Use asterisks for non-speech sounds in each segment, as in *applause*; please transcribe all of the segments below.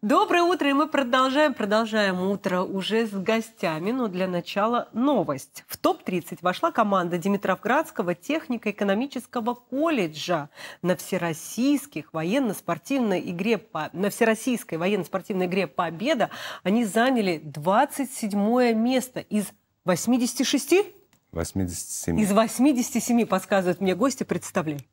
Доброе утро, и мы продолжаем. Продолжаем утро уже с гостями, но для начала новость. В топ-30 вошла команда Димитровградского технико-экономического колледжа на всероссийских военно-спортивной игре по... на всероссийской военно-спортивной игре «Победа». Они заняли 27 место из 86? 87. Из 87, подсказывают мне гости, представляй.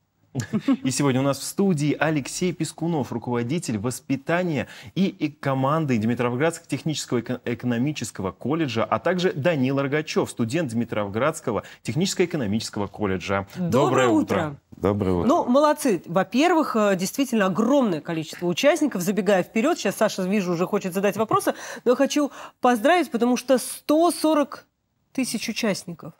И сегодня у нас в студии Алексей Пескунов, руководитель воспитания и э, команды Дмитровградского технического экономического колледжа, а также Данил Рогачев, студент Дмитровградского техническо-экономического колледжа. Доброе, Доброе утро. утро. Доброе утро. Ну, молодцы. Во-первых, э, действительно огромное количество участников. Забегая вперед, сейчас Саша, вижу, уже хочет задать вопросы, но хочу поздравить, потому что 140 тысяч участников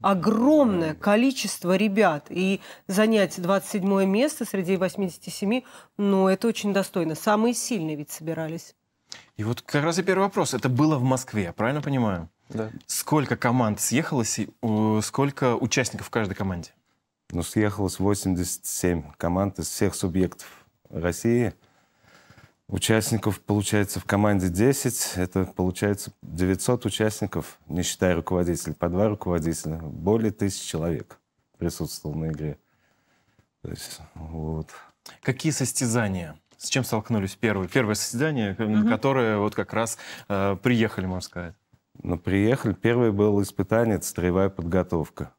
огромное количество ребят. И занять 27 место среди 87, ну, это очень достойно. Самые сильные ведь собирались. И вот как раз и первый вопрос. Это было в Москве, я правильно понимаю? Да. Сколько команд съехалось и сколько участников в каждой команде? Ну, съехалось 87 команд из всех субъектов России. Участников, получается, в команде 10. Это, получается, 900 участников, не считая руководителей, по два руководителя. Более тысячи человек присутствовал на игре. То есть, вот. Какие состязания? С чем столкнулись первые? Первое состязание, угу. на которое вот как раз э, приехали, можно сказать. Ну, приехали. Первое было испытание, это строевая подготовка.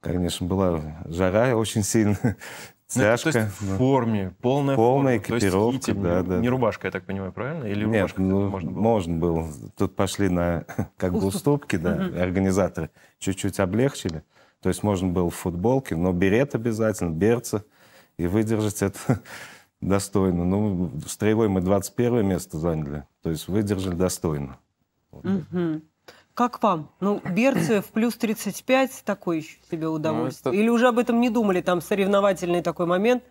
Конечно, была жара очень сильная. *laughs* Тяжко. Ну, то есть в ну. форме, полная, полная форма. экипировка, то есть, хитиль, да, да. Не рубашка, я так понимаю, правильно? Или Нет, рубашка ну, можно было? можно было. Тут пошли на *laughs* как бы уступки, да, организаторы чуть-чуть облегчили. То есть можно было в футболке, но берет обязательно, берца, и выдержать это *laughs* достойно. Ну, в стрелой мы 21 место заняли, то есть выдержали достойно. Вот. Угу. Как вам? Ну, Берцев плюс 35, такой еще себе ну, удовольствие. Ну, это... Или уже об этом не думали, там соревновательный такой момент?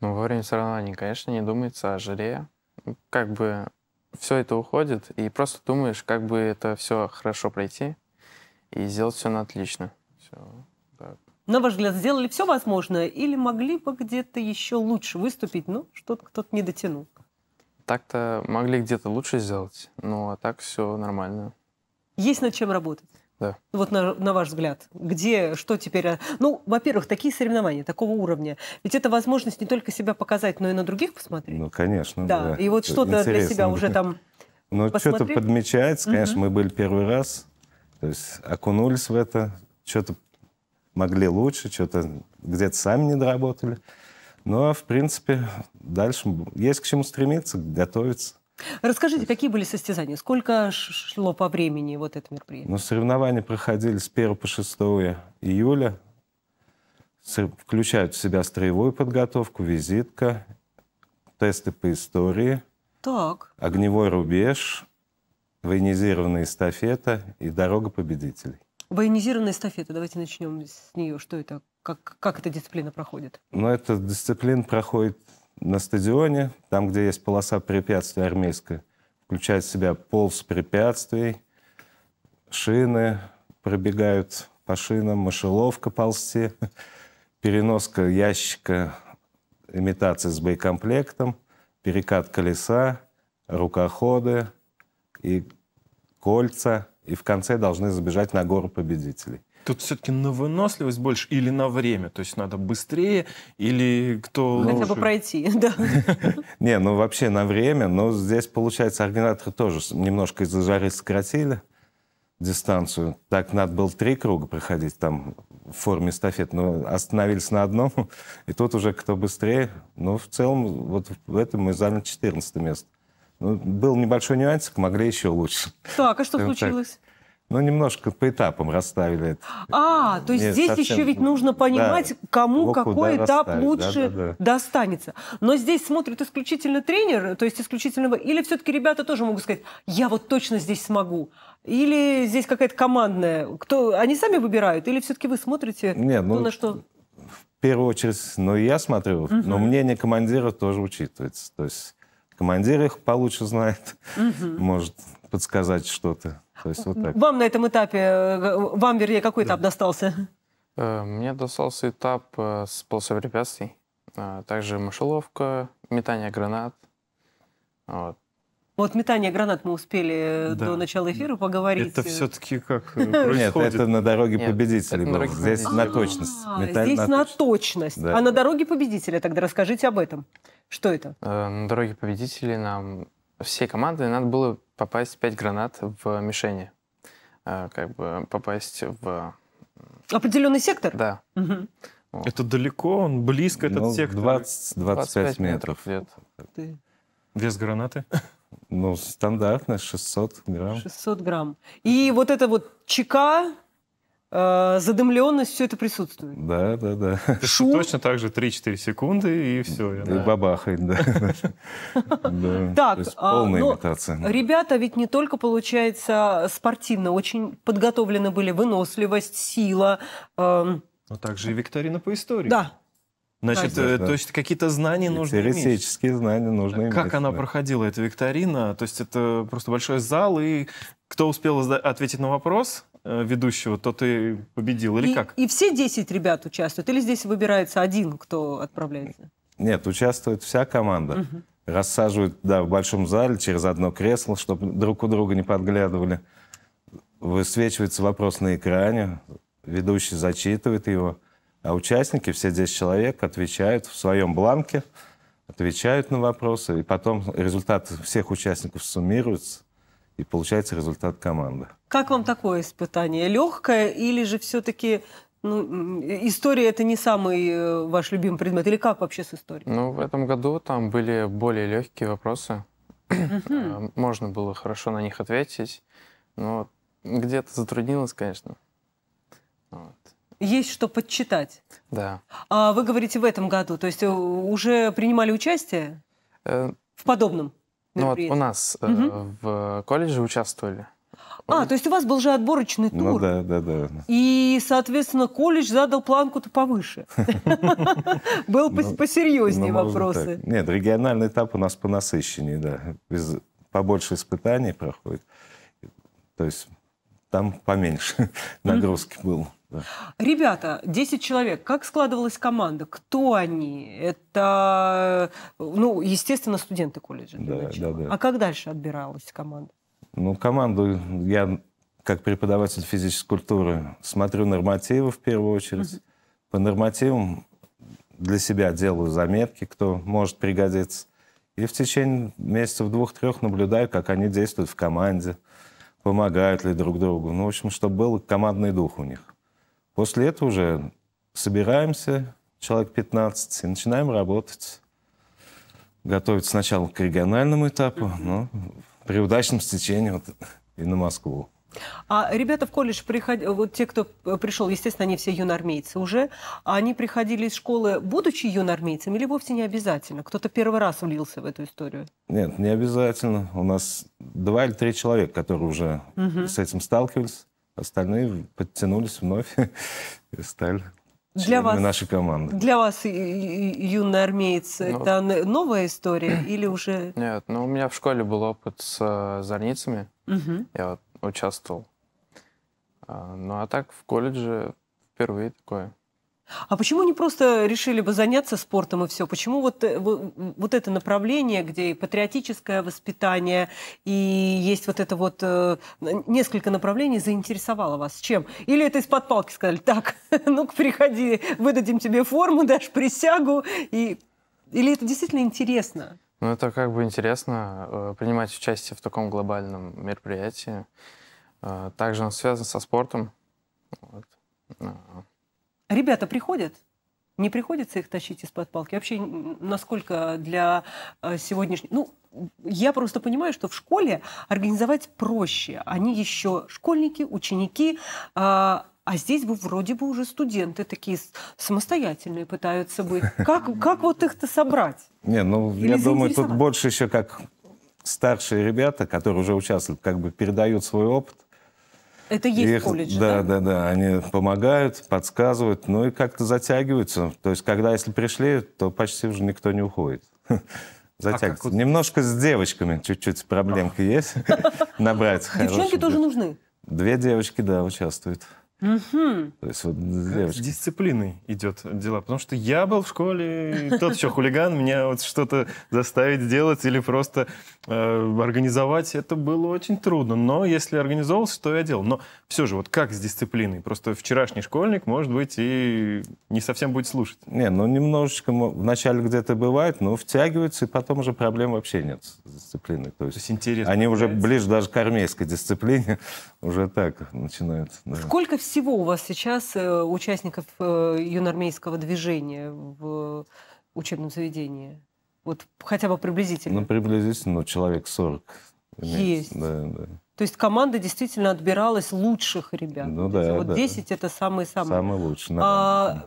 Ну, во время соревнований, конечно, не думается о жире. Ну, как бы все это уходит, и просто думаешь, как бы это все хорошо пройти и сделать все на отлично. Все так. На ваш взгляд, сделали все возможное или могли бы где-то еще лучше выступить, но что-то кто-то не дотянул? Так-то могли где-то лучше сделать, но а так все нормально. Есть над чем работать. Да. Вот на, на ваш взгляд, где, что теперь? Э, ну, во-первых, такие соревнования, такого уровня. Ведь это возможность не только себя показать, но и на других посмотреть. Ну, конечно. Да. да. И вот э, что-то для себя уже там. *laughs* Ну, что-то подмечается, угу. конечно, мы были первый раз, то есть окунулись в это, что-то могли лучше, что-то где-то сами не доработали. Но, ну, а в принципе, дальше есть к чему стремиться, готовиться. Расскажите, какие были состязания? Сколько шло по времени вот это мероприятие? Ну, соревнования проходили с 1 по 6 июля. Включают в себя строевую подготовку, визитка, тесты по истории, так. огневой рубеж, военизированная эстафета и дорога победителей. Военизированная эстафета, давайте начнем с нее. Что это? Как, как эта дисциплина проходит? Ну, эта дисциплина проходит на стадионе, там, где есть полоса препятствий армейская, включает в себя полз препятствий, шины пробегают по шинам, мышеловка ползти, *laughs* переноска ящика имитации с боекомплектом, перекат колеса, рукоходы и кольца – и в конце должны забежать на гору победителей. Тут все-таки на выносливость больше или на время? То есть надо быстрее или кто ну, Хотя бы пройти, *laughs* да. *laughs* Не, ну вообще на время, но здесь, получается, организаторы тоже немножко из-за жары сократили дистанцию. Так надо было три круга проходить там в форме эстафет, но остановились на одном, *laughs* и тут уже кто быстрее. Но ну, в целом вот в этом мы заняли 14 место. Ну, был небольшой нюансик, могли еще лучше. Так, а что случилось? Ну, немножко по этапам расставили это. А, то есть Нет, здесь совсем... еще ведь нужно понимать, да, кому какой этап лучше да, да, да. достанется. Но здесь смотрит исключительно тренер, то есть исключительно... Или все-таки ребята тоже могут сказать, я вот точно здесь смогу. Или здесь какая-то командная. Кто... Они сами выбирают? Или все-таки вы смотрите, Нет, ну, на что... В первую очередь, ну, я смотрю, угу. но мнение командира тоже учитывается. То есть командир их получше знает, угу. может подсказать что-то. То есть вот так. Вам на этом этапе, э, вам, вернее, какой да. этап достался? Э, мне достался этап э, с полосой препятствий, также мышеловка, метание гранат. Вот. Вот ну, метание гранат мы успели э, да. до начала эфира поговорить. Это все-таки как э, Нет, это на дороге победителей было. А, здесь на точность. Здесь на точность. А на дороге победителя тогда расскажите об этом. Что это? Э, на дороге победителей нам всей команды надо было попасть 5 гранат в мишени. Как бы попасть в... Определенный сектор? Да. Это далеко, он близко, этот ну, сектор? 20-25 метров Вес гранаты? Ну, стандартно 600 грамм. 600 грамм. И вот это вот чека, э, задымленность, все это присутствует. Да, да, да. Шум. Точно так же 3-4 секунды и все. И да. бабахает, да. Так, а, полная ну, имитация. Ребята ведь не только, получается, спортивно, очень подготовлены были выносливость, сила. Эм. Но ну, также и викторина по истории. Да, Значит, да. Э, то есть какие-то знания нужны Теоретические знания нужны. иметь. Как она да. проходила, эта викторина? То есть это просто большой зал, и кто успел ответить на вопрос э, ведущего, тот и победил, или и, как? И все 10 ребят участвуют, или здесь выбирается один, кто отправляется? Нет, участвует вся команда. Угу. Рассаживают, да, в большом зале через одно кресло, чтобы друг у друга не подглядывали. Высвечивается вопрос на экране, ведущий зачитывает его а участники, все 10 человек, отвечают в своем бланке, отвечают на вопросы, и потом результат всех участников суммируется и получается результат команды. Как вам такое испытание? Легкое или же все-таки ну, история это не самый э, ваш любимый предмет? Или как вообще с историей? Ну, в этом году там были более легкие вопросы. Э, можно было хорошо на них ответить, но где-то затруднилось, конечно. Вот. Есть что подчитать. Да. А вы говорите в этом году, то есть э, уже принимали участие э, в подобном? Ну вот у нас угу. в колледже участвовали. А, то есть у вас был же отборочный ну тур. Ну да, да, да. И, соответственно, колледж задал планку-то повыше. *laughs* Был ну, посерьезнее ну, вопросы. Нет, региональный этап у нас понасыщеннее, да. Побольше испытаний проходит. То есть там поменьше *laughs* нагрузки было. Ребята, 10 человек, как складывалась команда? Кто они? Это, ну, естественно, студенты колледжа. Да, да, да. А как дальше отбиралась команда? Ну, команду я, как преподаватель физической культуры, смотрю нормативы в первую очередь. По нормативам для себя делаю заметки, кто может пригодиться. И в течение месяцев двух-трех наблюдаю, как они действуют в команде. Угу помогают ли друг другу. Ну, в общем, чтобы был командный дух у них. После этого уже собираемся, человек 15, и начинаем работать. готовить сначала к региональному этапу, но при удачном стечении вот, и на Москву. А ребята в колледж приходили, вот те, кто пришел, естественно, они все юноармейцы уже, а они приходили из школы, будучи юноармейцами, или вовсе не обязательно? Кто-то первый раз влился в эту историю? Нет, не обязательно. У нас два или три человека, которые уже угу. с этим сталкивались, остальные подтянулись вновь *laughs* и стали для вас, нашей команды. Для вас юный ну, это новая история или уже? Нет, ну у меня в школе был опыт с зарницами, э, Угу. Я вот участвовал. А, ну а так в колледже впервые такое. А почему не просто решили бы заняться спортом и все? Почему вот, э, вот это направление, где и патриотическое воспитание, и есть вот это вот э, несколько направлений, заинтересовало вас? Чем? Или это из-под палки сказали, так, *laughs* ну-ка приходи, выдадим тебе форму, дашь присягу, и... или это действительно интересно? Ну, это как бы интересно, э, принимать участие в таком глобальном мероприятии. Э, также он связан со спортом. Вот. Э. Ребята приходят? Не приходится их тащить из-под палки? Вообще, насколько для сегодняшнего... Ну, я просто понимаю, что в школе организовать проще. Они еще школьники, ученики, а, а здесь бы вроде бы уже студенты такие самостоятельные пытаются быть. Как, как вот их-то собрать? Не, ну, Или я думаю, тут больше еще как старшие ребята, которые уже участвуют, как бы передают свой опыт. Это есть их, колледж, да? Да, да, да. Они помогают, подсказывают, ну и как-то затягиваются. То есть, когда если пришли, то почти уже никто не уходит. Затягивается. *laughs* А Немножко с девочками чуть-чуть проблемка есть. *laughs* Набрать Девчонки тоже нужны? Две девочки, да, участвуют. Угу. То есть вот как с дисциплиной идет дела. Потому что я был в школе, тот еще хулиган, меня вот что-то заставить сделать или просто э, организовать, это было очень трудно. Но если организовался, то я делал. Но все же, вот как с дисциплиной? Просто вчерашний школьник, может быть, и не совсем будет слушать. Не, ну немножечко вначале где-то бывает, но втягивается, и потом уже проблем вообще нет с дисциплиной. То есть, то есть интересно. Они появляется. уже ближе даже к армейской дисциплине *laughs* уже так начинают. Да. Сколько всего всего у вас сейчас э, участников э, юноармейского движения в учебном заведении? Вот хотя бы приблизительно. Ну, приблизительно ну, человек 40. Есть. Да, да. То есть команда действительно отбиралась лучших ребят. Ну, да, вот да. 10 это самые-самые. Самые лучшие. А,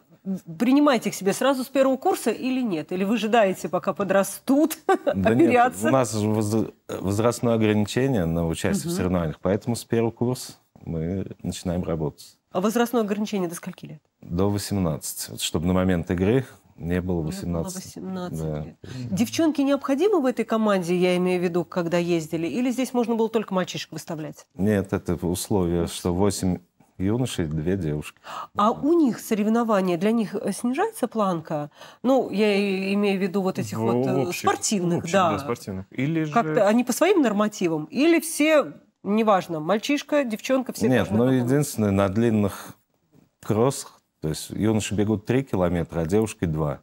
принимаете к себе сразу с первого курса или нет? Или вы ожидаете, пока подрастут, *laughs* да оперяться? Нет, у нас возрастное ограничение на участие угу. в соревнованиях, поэтому с первого курса мы начинаем работать. А возрастное ограничение до скольки лет? До 18. Вот, чтобы на момент игры не было 18. Не было 18 да. лет. Девчонки необходимы в этой команде, я имею в виду, когда ездили? Или здесь можно было только мальчишек выставлять? Нет, это условие, что 8 юношей, две девушки. А да. у них соревнования, для них э, снижается планка? Ну, я имею в виду вот этих в, вот э, общих, спортивных, общем, да. да. спортивных. Или же... Как-то они по своим нормативам? Или все неважно, мальчишка, девчонка, все Нет, но ну, единственное, на длинных кроссах, то есть юноши бегут 3 километра, а девушки 2.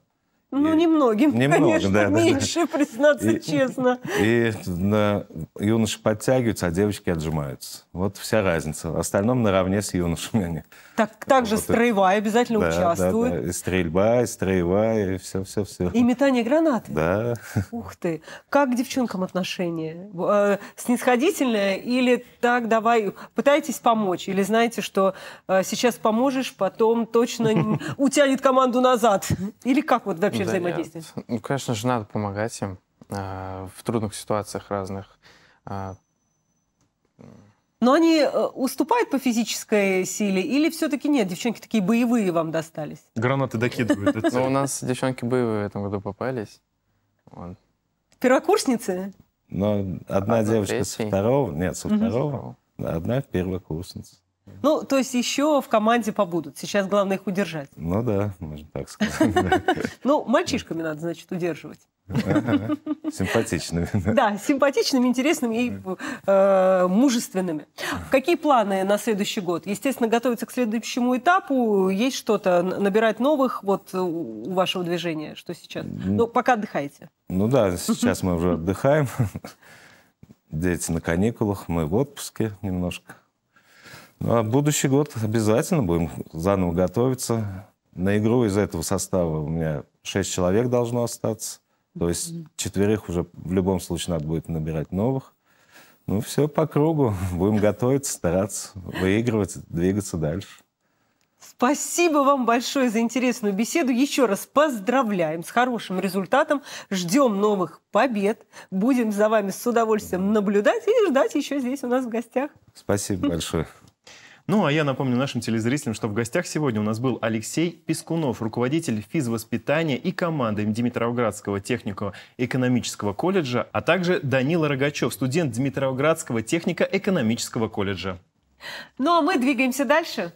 Ну, и немногим, немного, конечно, да, меньше, да, признаться и, честно. И, и юноши подтягиваются, а девочки отжимаются. Вот вся разница. В остальном наравне с юношами они. Так, также вот строевая обязательно да, участвует. Да, да. И стрельба, и строевая, и все-все-все. И метание гранат. Да. Ух ты. Как к девчонкам отношение? Э, снисходительное или так, давай, пытаетесь помочь? Или знаете, что э, сейчас поможешь, потом точно утянет команду назад? Или как вот вообще да, взаимодействие? Нет. Ну, конечно же, надо помогать им э, в трудных ситуациях разных. Э, но они э, уступают по физической силе или все-таки нет? Девчонки такие боевые вам достались? Гранаты докидывают. Но ну, у нас девчонки боевые в этом году попались. Первокурсницы? Но ну, одна девочка со второго, нет, со второго, одна первокурсница. Ну, то есть еще в команде побудут. Сейчас главное их удержать. Ну да, можно так сказать. *laughs* Ну, мальчишками надо, значит, удерживать. Симпатичными. *laughs* Да, симпатичными, интересными и э, мужественными. Какие планы на следующий год? Естественно, готовиться к следующему этапу. Есть что-то? Набирать новых вот у вашего движения? Что сейчас? Ну, пока отдыхаете. Ну да, сейчас мы уже отдыхаем. *laughs* Дети на каникулах, мы в отпуске немножко. А будущий год обязательно будем заново готовиться. На игру из этого состава у меня 6 человек должно остаться. То есть четверых уже в любом случае надо будет набирать новых. Ну, все по кругу. Будем готовиться, стараться, выигрывать, двигаться дальше. Спасибо вам большое за интересную беседу. Еще раз поздравляем с хорошим результатом. Ждем новых побед. Будем за вами с удовольствием наблюдать и ждать еще здесь у нас в гостях. Спасибо большое. Ну, а я напомню нашим телезрителям, что в гостях сегодня у нас был Алексей Пескунов, руководитель физвоспитания и команды Димитровградского технико-экономического колледжа, а также Данила Рогачев, студент Димитровградского технико-экономического колледжа. Ну, а мы двигаемся дальше.